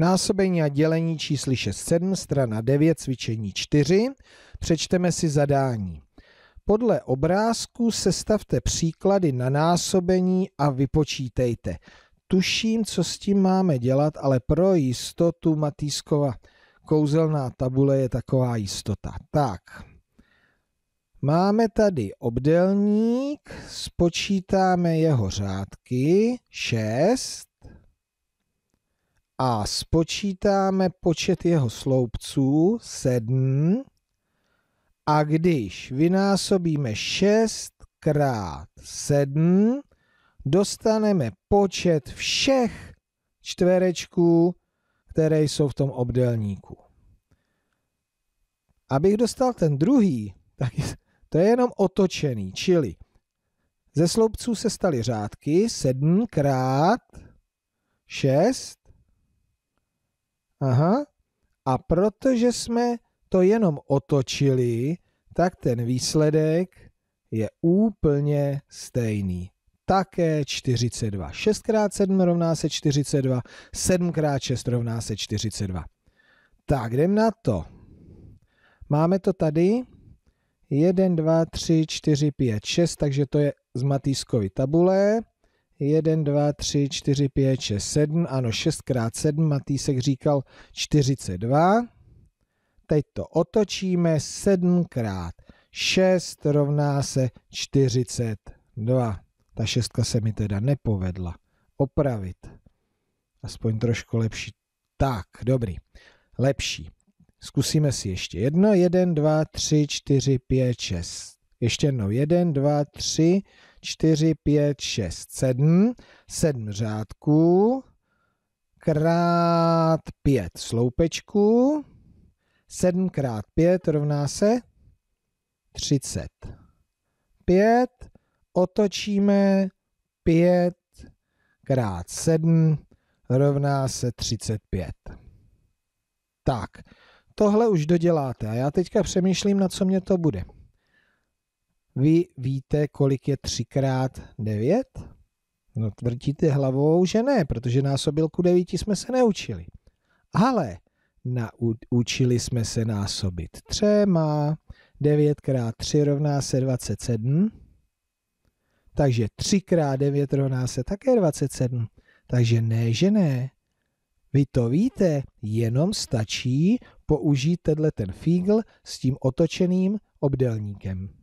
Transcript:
násobení a dělení čísly 6-7, strana 9, cvičení 4. Přečteme si zadání. Podle obrázku sestavte příklady na násobení a vypočítejte. Tuším, co s tím máme dělat, ale pro jistotu Matýskova kouzelná tabule je taková jistota. Tak, máme tady obdelník, spočítáme jeho řádky, 6, a spočítáme počet jeho sloupců 7 a když vynásobíme 6 krát 7, dostaneme počet všech čtverečků, které jsou v tom obdelníku. Abych dostal ten druhý, tak to je jenom otočený, čili ze sloupců se staly řádky 7 krát 6 Aha. A protože jsme to jenom otočili, tak ten výsledek je úplně stejný. Také 42. 6 x 7 rovná se 42, 7 x 6 rovná se 42. Tak, jdem na to. Máme to tady. 1, 2, 3, 4, 5, 6, takže to je z Matýskovy tabule. 1, 2, 3, 4, 5, 6, 7, ano 6 krát 7, Matýsek říkal 42. Teď to otočíme, 7 krát 6 rovná se 42. Ta šestka se mi teda nepovedla opravit. Aspoň trošku lepší. Tak, dobrý. Lepší. Zkusíme si ještě jedno. 1, 2, 3, 4, 5, 6. Ještě jednou. 1, 2, 3, 4, 5, 6, 7. 7 řádků. Krát 5 sloupečků. 7 krát 5 rovná se 30. 5 otočíme 5 krát 7 rovná se 35. Tak, tohle už doděláte a já teďka přemýšlím, na co mě to bude. Vy víte, kolik je 3x9? No tvrdíte hlavou, že ne, protože násobilku 9 jsme se neučili. Ale naučili jsme se násobit třema. 9 x 3 rovná se 27. Takže 3 x 9 rovná se také 27. Takže ne, že ne. Vy to víte, jenom stačí použít tenhle ten fígl s tím otočeným obdelníkem.